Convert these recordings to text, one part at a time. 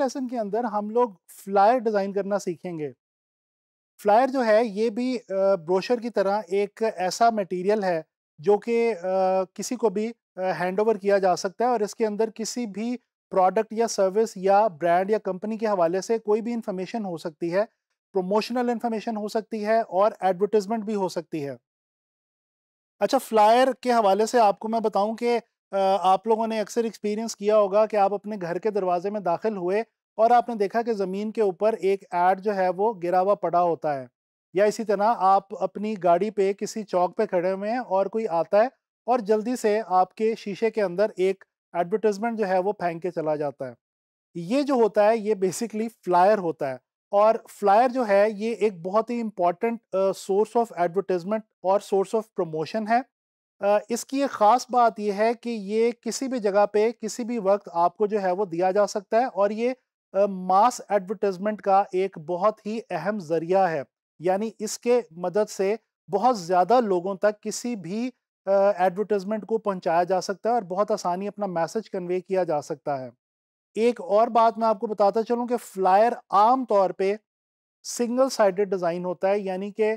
lesson के अंदर हम लोग फ्लायर डिज़ाइन करना सीखेंगे फ्लायर जो है ये भी ब्रोशर की तरह एक ऐसा मटेरियल है जो कि किसी को भी हैंड ओवर किया जा सकता है और इसके अंदर किसी भी प्रोडक्ट या सर्विस या ब्रांड या कंपनी के हवाले से कोई भी इंफॉर्मेशन हो सकती है प्रोमोशनल इन्फॉर्मेशन हो सकती है और एडवर्टिजमेंट भी हो सकती है अच्छा फ्लायर के हवाले से आपको मैं बताऊं कि आप लोगों ने अक्सर एक्सपीरियंस किया होगा कि आप अपने घर के दरवाजे में दाखिल हुए और आपने देखा कि ज़मीन के ऊपर एक ऐड जो है वो गिरा हुआ पड़ा होता है या इसी तरह आप अपनी गाड़ी पे किसी चौक पे खड़े हुए हैं और कोई आता है और जल्दी से आपके शीशे के अंदर एक एडवर्टिजमेंट जो है वो फेंक के चला जाता है ये जो होता है ये बेसिकली फ्लायर होता है और फ्लायर जो है ये एक बहुत ही इम्पॉर्टेंट सोर्स ऑफ एडवर्टिजमेंट और सोर्स ऑफ प्रमोशन है uh, इसकी एक ख़ास बात यह है कि ये किसी भी जगह पे किसी भी वक्त आपको जो है वो दिया जा सकता है और ये मास एडवर्टाइजमेंट का एक बहुत ही अहम जरिया है यानी इसके मदद से बहुत ज़्यादा लोगों तक किसी भी एडवर्टाइजमेंट को पहुंचाया जा सकता है और बहुत आसानी अपना मैसेज कन्वे किया जा सकता है एक और बात मैं आपको बताता चलूँ कि फ्लायर आम तौर पे सिंगल साइडेड डिज़ाइन होता है यानी कि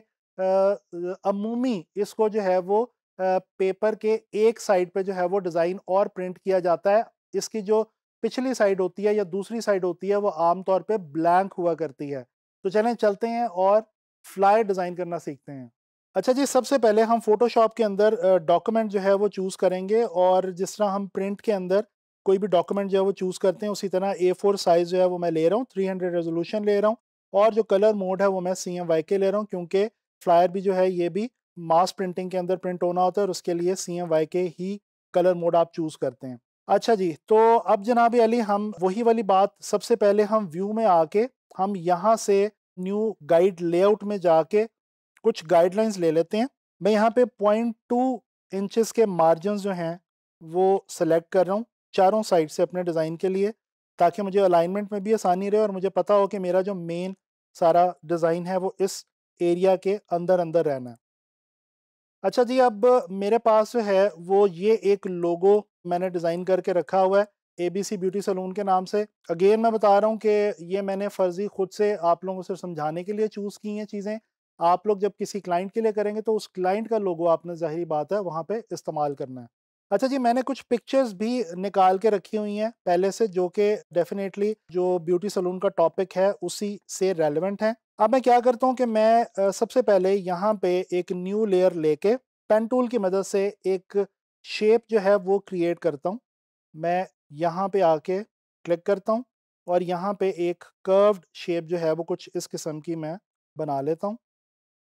अमूमी इसको जो है वो पेपर के एक साइड पे जो है वो डिज़ाइन और प्रिंट किया जाता है इसकी जो पिछली साइड होती है या दूसरी साइड होती है वो आमतौर पर ब्लैंक हुआ करती है तो चलें चलते हैं और फ्लायर डिज़ाइन करना सीखते हैं अच्छा जी सबसे पहले हम फोटोशॉप के अंदर डॉक्यूमेंट जो है वो चूज़ करेंगे और जिस तरह हम प्रिंट के अंदर कोई भी डॉक्यूमेंट जो है वो चूज़ करते हैं उसी तरह ए फोर साइज़ जो है वो मैं ले रहा हूँ थ्री हंड्रेड रेजोल्यूशन ले रहा हूँ और जो कलर मोड है वो मैं सी एम वाई के ले रहा हूँ क्योंकि फ्लायर भी जो है ये भी मास प्रिंटिंग के अंदर प्रिंट होना होता है और उसके लिए सी एम वाई के ही कलर मोड आप चूज़ करते हैं अच्छा जी तो अब जनाब अली हम वही वाली बात सबसे पहले हम व्यू में आके हम यहाँ से न्यू गाइड लेआउट में जाके कुछ गाइडलाइंस ले लेते हैं मैं यहाँ पे पॉइंट टू इंचज़ के मार्जिन जो हैं वो सेलेक्ट कर रहा हूँ चारों साइड से अपने डिज़ाइन के लिए ताकि मुझे अलाइनमेंट में भी आसानी रहे और मुझे पता हो कि मेरा जो मेन सारा डिज़ाइन है वो इस एरिया के अंदर अंदर रहना है अच्छा जी अब मेरे पास जो है वो ये एक लोगो मैंने डिज़ाइन करके रखा हुआ है A B C beauty salon के नाम से अगेन मैं बता रहा हूँ कि ये मैंने फ़र्जी खुद से आप लोगों से समझाने के लिए चूज़ की हैं चीज़ें आप लोग जब किसी क्लाइंट के लिए करेंगे तो उस क्लाइंट का लोगो आपने ज़ाहरी बात है वहाँ पे इस्तेमाल करना है अच्छा जी मैंने कुछ पिक्चर्स भी निकाल के रखी हुई हैं पहले से जो कि डेफिनेटली जो ब्यूटी सलून का टॉपिक है उसी से रेलिवेंट हैं अब मैं क्या करता हूँ कि मैं सबसे पहले यहाँ पे एक न्यू लेयर लेके पेन टूल की मदद से एक शेप जो है वो क्रिएट करता हूँ मैं यहाँ पे आके क्लिक करता हूँ और यहाँ पे एक कर्व्ड शेप जो है वो कुछ इस किस्म की मैं बना लेता हूँ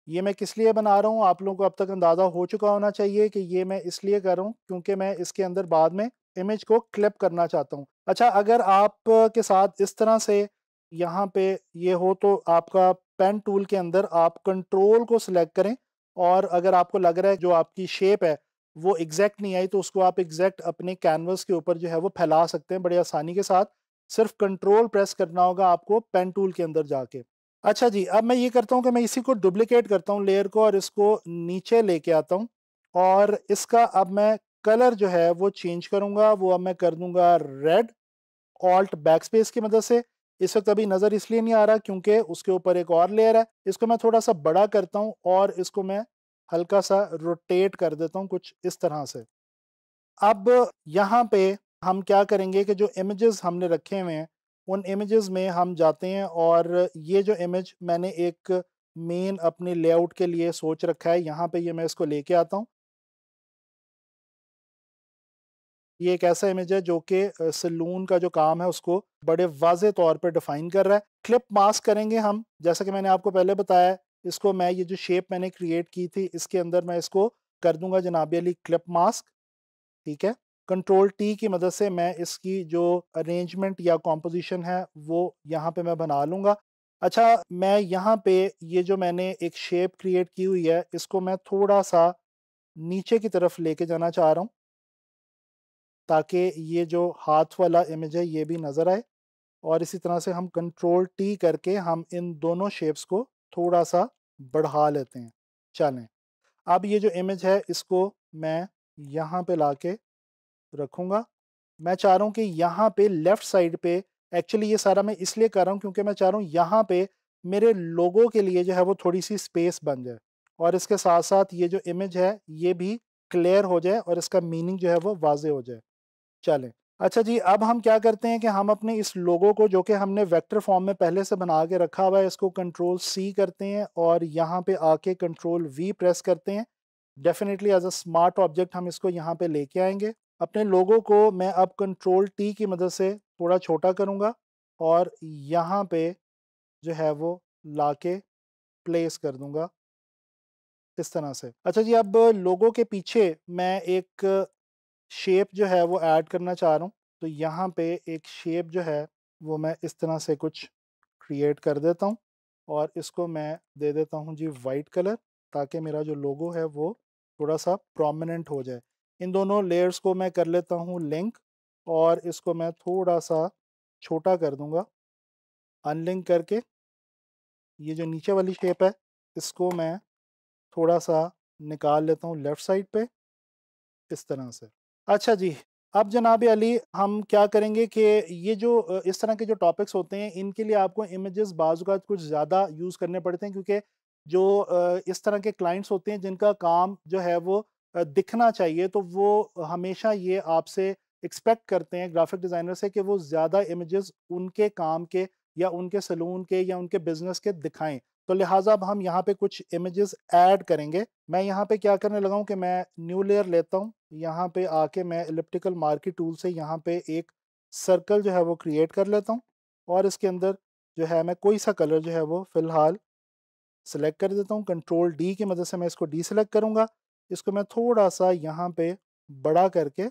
ये मैं किस लिए बना रहा हूँ आप लोगों को अब तक अंदाज़ा हो चुका होना चाहिए कि ये मैं इसलिए कर रहा हूँ क्योंकि मैं इसके अंदर बाद में इमेज को क्लिप करना चाहता हूँ अच्छा अगर आप के साथ इस तरह से यहाँ पे ये हो तो आपका पेन टूल के अंदर आप कंट्रोल को सिलेक्ट करें और अगर आपको लग रहा है जो आपकी शेप है वो एग्जैक्ट नहीं आई तो उसको आप एग्जैक्ट अपने कैनवस के ऊपर जो है वो फैला सकते हैं बड़ी आसानी के साथ सिर्फ कंट्रोल प्रेस करना होगा आपको पेन टूल के अंदर जाके अच्छा जी अब मैं ये करता हूँ कि मैं इसी को डुप्लिकेट करता हूँ लेयर को और इसको नीचे लेके आता हूँ और इसका अब मैं कलर जो है वो चेंज करूँगा वो अब मैं कर दूँगा रेड ऑल्ट बैक स्पेस की मदद से इस वक्त अभी नज़र इसलिए नहीं आ रहा क्योंकि उसके ऊपर एक और लेयर है इसको मैं थोड़ा सा बड़ा करता हूँ और इसको मैं हल्का सा रोटेट कर देता हूँ कुछ इस तरह से अब यहाँ पे हम क्या करेंगे कि जो इमेजेस हमने रखे हुए हैं उन इमेजेस में हम जाते हैं और ये जो इमेज मैंने एक मेन अपने लेआउट के लिए सोच रखा है यहाँ पे ये मैं इसको लेके आता हूँ ये एक ऐसा इमेज है जो कि सलून का जो काम है उसको बड़े वाजे तौर पर डिफाइन कर रहा है क्लिप मास्क करेंगे हम जैसा कि मैंने आपको पहले बताया इसको मैं ये जो शेप मैंने क्रिएट की थी इसके अंदर मैं इसको कर दूंगा जनाब अली क्लिप मास्क ठीक है कंट्रोल टी की मदद से मैं इसकी जो अरेंजमेंट या कॉम्पोजिशन है वो यहाँ पे मैं बना लूँगा अच्छा मैं यहाँ पे ये जो मैंने एक शेप क्रिएट की हुई है इसको मैं थोड़ा सा नीचे की तरफ लेके जाना चाह रहा हूँ ताकि ये जो हाथ वाला इमेज है ये भी नज़र आए और इसी तरह से हम कंट्रोल टी करके हम इन दोनों शेप्स को थोड़ा सा बढ़ा लेते हैं चलें अब ये जो इमेज है इसको मैं यहाँ पे ला के रखूँगा मैं चाह रहा हूँ कि यहाँ पे लेफ़्ट साइड पे एक्चुअली ये सारा मैं इसलिए कर रहा हूँ क्योंकि मैं चाह रहा हूँ यहाँ पे मेरे लोगों के लिए जो है वो थोड़ी सी स्पेस बन जाए और इसके साथ साथ ये जो इमेज है ये भी क्लियर हो जाए और इसका मीनिंग जो है वो वाज हो जाए चलें अच्छा जी अब हम क्या करते हैं कि हम अपने इस लोगों को जो कि हमने वेक्टर फॉर्म में पहले से बना के रखा हुआ है इसको कंट्रोल सी करते हैं और यहाँ पे आके कंट्रोल वी प्रेस करते हैं definitely as a smart object हम इसको यहाँ पे लेके आएंगे अपने लोगों को मैं अब कंट्रोल टी की मदद से थोड़ा छोटा करूँगा और यहाँ पे जो है वो ला के प्लेस कर दूँगा इस तरह से अच्छा जी अब लोगों के पीछे मैं एक शेप जो है वो ऐड करना चाह रहा हूँ तो यहाँ पे एक शेप जो है वो मैं इस तरह से कुछ क्रिएट कर देता हूँ और इसको मैं दे देता हूँ जी वाइट कलर ताकि मेरा जो लोगो है वो थोड़ा सा प्रोमिनेंट हो जाए इन दोनों लेयर्स को मैं कर लेता हूँ लिंक और इसको मैं थोड़ा सा छोटा कर दूँगा अनलिंक करके ये जो नीचे वाली शेप है इसको मैं थोड़ा सा निकाल लेता हूँ लेफ़्ट साइड पे इस तरह से अच्छा जी अब जनाब अली हम क्या करेंगे कि ये जो इस तरह के जो टॉपिक्स होते हैं इनके लिए आपको इमेजेस बाज़ात कुछ ज़्यादा यूज़ करने पड़ते हैं क्योंकि जो इस तरह के क्लाइंट्स होते हैं जिनका काम जो है वो दिखना चाहिए तो वो हमेशा ये आपसे एक्सपेक्ट करते हैं ग्राफिक डिज़ाइनर से कि वो ज़्यादा इमेजेस उनके काम के या उनके सलून के या उनके बिज़नेस के दिखाएं तो लिहाजा अब हम यहाँ पे कुछ इमेजेस ऐड करेंगे मैं यहाँ पे क्या करने लगा हूँ कि मैं न्यू लेयर लेता हूँ यहाँ पे आके मैं इलेप्टिकल मार्केट टूल से यहाँ पे एक सर्कल जो है वो क्रिएट कर लेता हूँ और इसके अंदर जो है मैं कोई सा कलर जो है वो फ़िलहाल सेलेक्ट कर देता हूँ कंट्रोल डी की मदद से मैं इसको डी सेलेक्ट करूँगा इसको मैं थोड़ा सा यहाँ पे बड़ा करके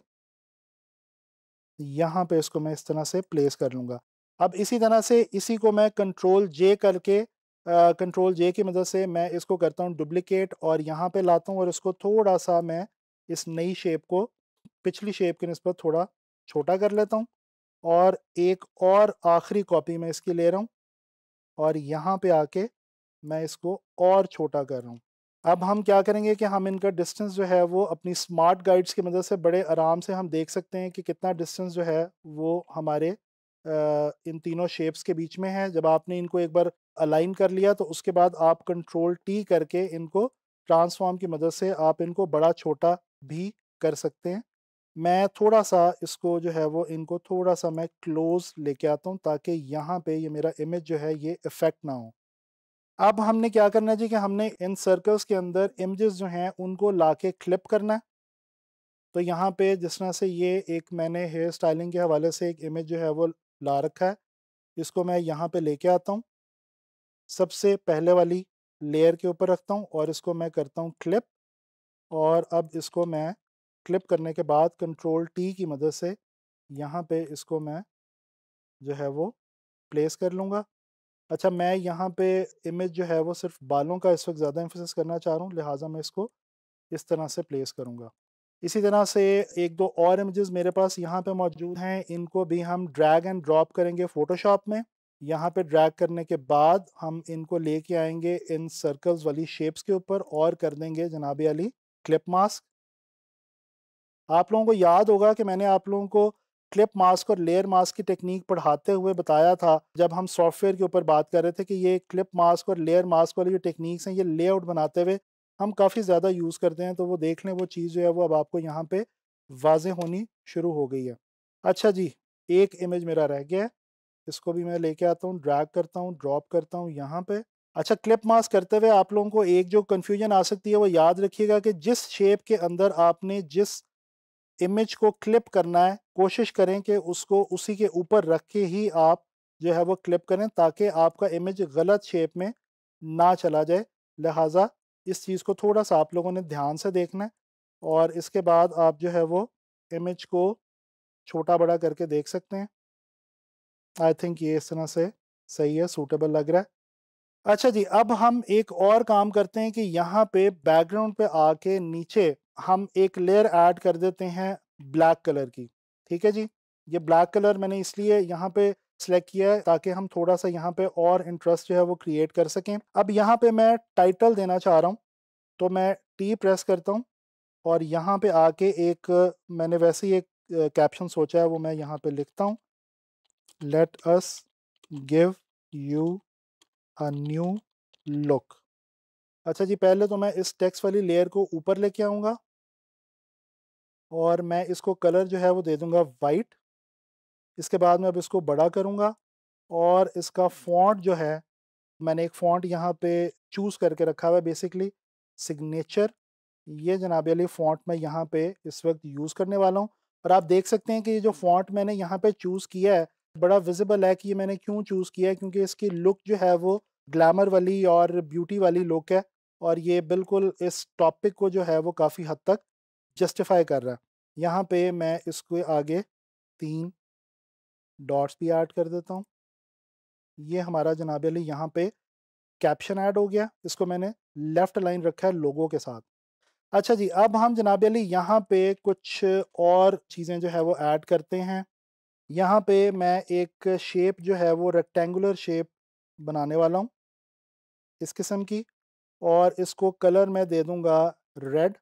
यहाँ पे इसको मैं इस तरह से प्लेस कर लूँगा अब इसी तरह से इसी को मैं कंट्रोल जे करके कंट्रोल जे की मदद से मैं इसको करता हूँ डुप्लिकेट और यहाँ पे लाता हूँ और इसको थोड़ा सा मैं इस नई शेप को पिछली शेप के नस्बत थोड़ा छोटा कर लेता हूँ और एक और आखिरी कॉपी मैं इसकी ले रहा हूँ और यहाँ पे आके मैं इसको और छोटा कर रहा हूँ अब हम क्या करेंगे कि हम इनका डिस्टेंस जो है वो अपनी स्मार्ट गाइड्स की मदद से बड़े आराम से हम देख सकते हैं कि कितना डिस्टेंस जो है वो हमारे इन तीनों शेप्स के बीच में है जब आपने इनको एक बार अलाइन कर लिया तो उसके बाद आप कंट्रोल टी करके इनको ट्रांसफॉर्म की मदद से आप इनको बड़ा छोटा भी कर सकते हैं मैं थोड़ा सा इसको जो है वो इनको थोड़ा सा मैं क्लोज लेके आता हूँ ताकि यहाँ पे ये मेरा इमेज जो है ये इफेक्ट ना हो अब हमने क्या करना है जी कि हमने इन सर्कल्स के अंदर इमेजेस जो हैं उनको ला के क्लिप करना है तो यहाँ पे जिस तरह से ये एक मैंने हेयर स्टाइलिंग के हवाले से एक इमेज जो है वो ला रखा है इसको मैं यहाँ पर ले आता हूँ सबसे पहले वाली लेयर के ऊपर रखता हूँ और इसको मैं करता हूँ क्लिप और अब इसको मैं क्लिप करने के बाद कंट्रोल टी की मदद से यहाँ पे इसको मैं जो है वो प्लेस कर लूँगा अच्छा मैं यहाँ पे इमेज जो है वो सिर्फ बालों का इस वक्त ज़्यादा इम्फोसिस करना चाह रहा हूँ लिहाजा मैं इसको इस तरह से प्लेस करूँगा इसी तरह से एक दो और इमेजेस मेरे पास यहाँ पे मौजूद हैं इनको भी हम ड्रैग एंड ड्रॉप करेंगे फ़ोटोशॉप में यहाँ पे ड्रैग करने के बाद हम इनको लेके आएंगे इन सर्कल्स वाली शेप्स के ऊपर और कर देंगे जनाब अली क्लिप मास्क आप लोगों को याद होगा कि मैंने आप लोगों को क्लिप मास्क और लेयर मास्क की टेक्निक पढ़ाते हुए बताया था जब हम सॉफ्टवेयर के ऊपर बात कर रहे थे कि ये क्लिप मास्क और लेयर मास्क वाली जो टेक्निक्स हैं ये लेआउट बनाते हुए हम काफ़ी ज़्यादा यूज़ करते हैं तो वो देख लें वो चीज़ जो है वो अब आपको यहाँ पे वाज होनी शुरू हो गई है अच्छा जी एक इमेज मेरा रह गया है इसको भी मैं लेके आता हूँ ड्रैग करता हूँ ड्रॉप करता हूँ यहाँ पर अच्छा क्लिप मास्क करते हुए आप लोगों को एक जो कन्फ्यूजन आ सकती है वो याद रखिएगा कि जिस शेप के अंदर आपने जिस इमेज को क्लिप करना है कोशिश करें कि उसको उसी के ऊपर रख के ही आप जो है वो क्लिप करें ताकि आपका इमेज गलत शेप में ना चला जाए लिहाजा इस चीज़ को थोड़ा सा आप लोगों ने ध्यान से देखना है और इसके बाद आप जो है वो इमेज को छोटा बड़ा करके देख सकते हैं आई थिंक ये इस तरह से सही है सूटेबल लग रहा है अच्छा जी अब हम एक और काम करते हैं कि यहाँ पे बैकग्राउंड पे आके नीचे हम एक लेयर ऐड कर देते हैं ब्लैक कलर की ठीक है जी ये ब्लैक कलर मैंने इसलिए यहाँ पे सेलेक्ट किया है ताकि हम थोड़ा सा यहाँ पे और इंटरेस्ट जो है वो क्रिएट कर सकें अब यहाँ पे मैं टाइटल देना चाह रहा हूँ तो मैं टी प्रेस करता हूँ और यहाँ पे आके एक मैंने वैसे ही एक कैप्शन सोचा है वो मैं यहाँ पे लिखता हूँ let us give you a new look अच्छा जी पहले तो मैं इस टेक्स वाली लेयर को ऊपर लेके आऊँगा और मैं इसको कलर जो है वो दे दूँगा वाइट इसके बाद मैं अब इसको बड़ा करूँगा और इसका फॉन्ट जो है मैंने एक फॉन्ट यहाँ पे चूज़ करके रखा हुआ है बेसिकली सिग्नेचर ये जनाब अली फॉन्ट मैं यहाँ पे इस वक्त यूज़ करने वाला हूँ और आप देख सकते हैं कि ये जो फॉन्ट मैंने यहाँ पे चूज़ किया है बड़ा विजिबल है कि ये मैंने क्यों चूज़ किया है क्योंकि इसकी लुक जो है वो ग्लैमर वाली और ब्यूटी वाली लुक है और ये बिल्कुल इस टॉपिक को जो है वो काफ़ी हद तक जस्टिफाई कर रहा है यहाँ पे मैं इसको आगे तीन डॉट्स भी ऐड कर देता हूँ ये हमारा जनाब अली यहाँ पे कैप्शन ऐड हो गया इसको मैंने लेफ़्ट लाइन रखा है लोगों के साथ अच्छा जी अब हम जनाब अली यहाँ पे कुछ और चीज़ें जो है वो ऐड करते हैं यहाँ पे मैं एक शेप जो है वो रेक्टेंगुलर शेप बनाने वाला हूँ इस किस्म की और इसको कलर मैं दे दूँगा रेड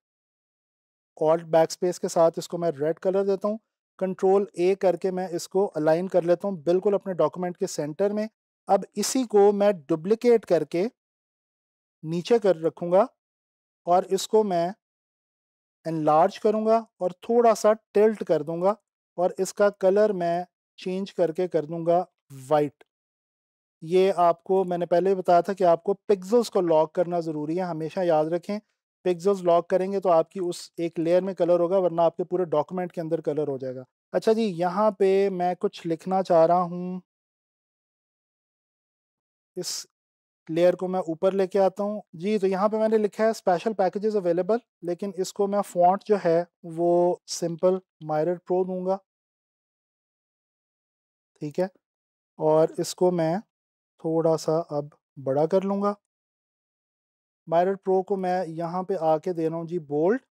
ऑल्ट बैक स्पेस के साथ इसको मैं रेड कलर देता हूँ कंट्रोल ए करके मैं इसको अलाइन कर लेता हूँ बिल्कुल अपने डॉक्यूमेंट के सेंटर में अब इसी को मैं डुप्लिकेट करके नीचे कर रखूँगा और इसको मैं एनलार्ज करूँगा और थोड़ा सा टिल्ट कर दूँगा और इसका कलर मैं चेंज करके कर दूंगा वाइट ये आपको मैंने पहले भी बताया था कि आपको पिक्सल्स को लॉक करना ज़रूरी है हमेशा याद रखें पिक्सल्स लॉक करेंगे तो आपकी उस एक लेयर में कलर होगा वरना आपके पूरे डॉक्यूमेंट के अंदर कलर हो जाएगा अच्छा जी यहाँ पे मैं कुछ लिखना चाह रहा हूँ इस लेयर को मैं ऊपर लेके आता हूँ जी तो यहाँ पे मैंने लिखा है स्पेशल पैकेजेस अवेलेबल लेकिन इसको मैं फॉन्ट जो है वो सिंपल मायरट प्रो दूंगा ठीक है और इसको मैं थोड़ा सा अब बड़ा कर लूँगा मायरट प्रो को मैं यहाँ पे आके दे रहा हूँ जी बोल्ड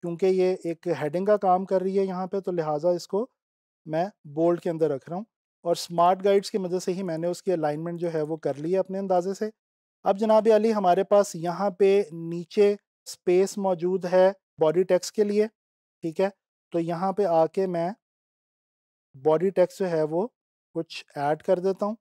क्योंकि ये एक हेडिंग का काम कर रही है यहाँ पे तो लिहाजा इसको मैं बोल्ड के अंदर रख रहा हूँ और स्मार्ट गाइड्स की मदद से ही मैंने उसकी अलाइनमेंट जो है वो कर ली है अपने अंदाजे से अब जनाब अली हमारे पास यहाँ पे नीचे स्पेस मौजूद है बॉडी टैक्स के लिए ठीक है तो यहाँ पे आके मैं बॉडी टैक्स जो है वो कुछ ऐड कर देता हूँ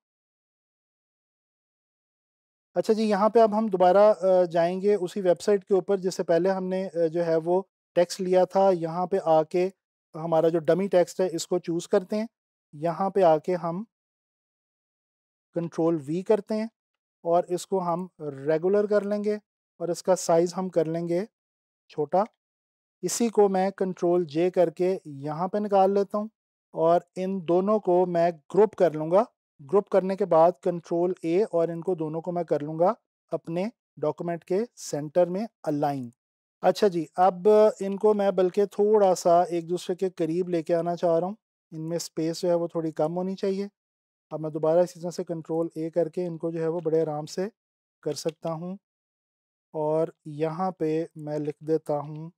अच्छा जी यहाँ पे अब हम दोबारा जाएंगे उसी वेबसाइट के ऊपर जिससे पहले हमने जो है वो टैक्स लिया था यहाँ पे आके हमारा जो डमी टैक्स है इसको चूज़ करते हैं यहाँ पे आके हम कंट्रोल वी करते हैं और इसको हम रेगुलर कर लेंगे और इसका साइज़ हम कर लेंगे छोटा इसी को मैं कंट्रोल जे करके यहाँ पे निकाल लेता हूँ और इन दोनों को मैं ग्रुप कर लूँगा ग्रुप करने के बाद कंट्रोल ए और इनको दोनों को मैं कर लूँगा अपने डॉक्यूमेंट के सेंटर में अलाइन अच्छा जी अब इनको मैं बल्कि थोड़ा सा एक दूसरे के करीब लेके आना चाह रहा हूँ इनमें स्पेस जो है वो थोड़ी कम होनी चाहिए अब मैं दोबारा इसी तरह से कंट्रोल ए करके इनको जो है वो बड़े आराम से कर सकता हूँ और यहाँ पे मैं लिख देता हूँ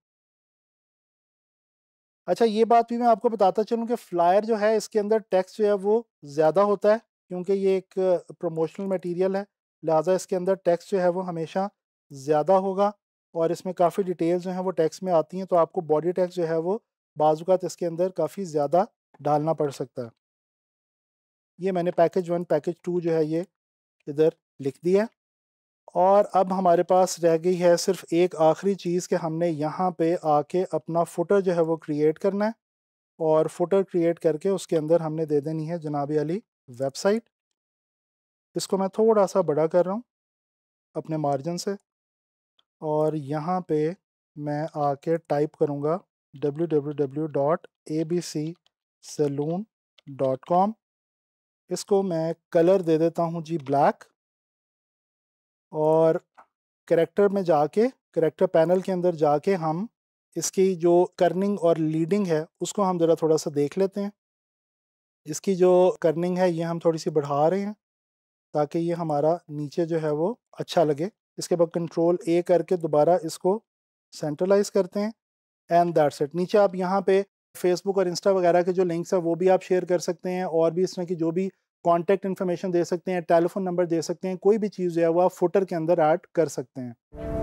अच्छा ये बात भी मैं आपको बताता चलूँ कि फ्लायर जो है इसके अंदर टैक्स जो है वो ज़्यादा होता है क्योंकि ये एक प्रमोशनल मटेरियल है लिहाजा इसके अंदर टैक्स जो है वो हमेशा ज़्यादा होगा और इसमें काफ़ी डिटेल्स जो हैं वो टैक्स में आती हैं तो आपको बॉडी टैक्स जो है वो बाजूकात इसके अंदर काफ़ी ज़्यादा डालना पड़ सकता है ये मैंने पैकेज वन पैकेज टू जो है ये इधर लिख दिया और अब हमारे पास रह गई है सिर्फ एक आखिरी चीज़ कि हमने यहाँ पे आके अपना फुटर जो है वो क्रिएट करना है और फुटर क्रिएट करके उसके अंदर हमने दे देनी है जनाब अली वेबसाइट इसको मैं थोड़ा सा बड़ा कर रहा हूँ अपने मार्जिन से और यहाँ पे मैं आके टाइप करूँगा W W W dot A B C salon dot com इसको मैं कलर दे देता हूँ जी ब्लैक और करेक्टर में जाके करेक्टर पैनल के अंदर जाके हम इसकी जो कर्निंग और लीडिंग है उसको हम ज़रा थोड़ा सा देख लेते हैं इसकी जो कर्निंग है ये हम थोड़ी सी बढ़ा रहे हैं ताकि ये हमारा नीचे जो है वो अच्छा लगे इसके बाद कंट्रोल ए करके दोबारा इसको सेंट्रलाइज करते हैं एंड दैट्स इट नीचे आप यहाँ पे फेसबुक और इंस्टा वगैरह के जो लिंक्स हैं वो भी आप शेयर कर सकते हैं और भी इस तरह की जो भी कॉन्टैक्ट इन्फॉर्मेशन दे सकते हैं टेलीफोन नंबर दे सकते हैं कोई भी चीज़ जो है वो आप फोटर के अंदर ऐड कर सकते हैं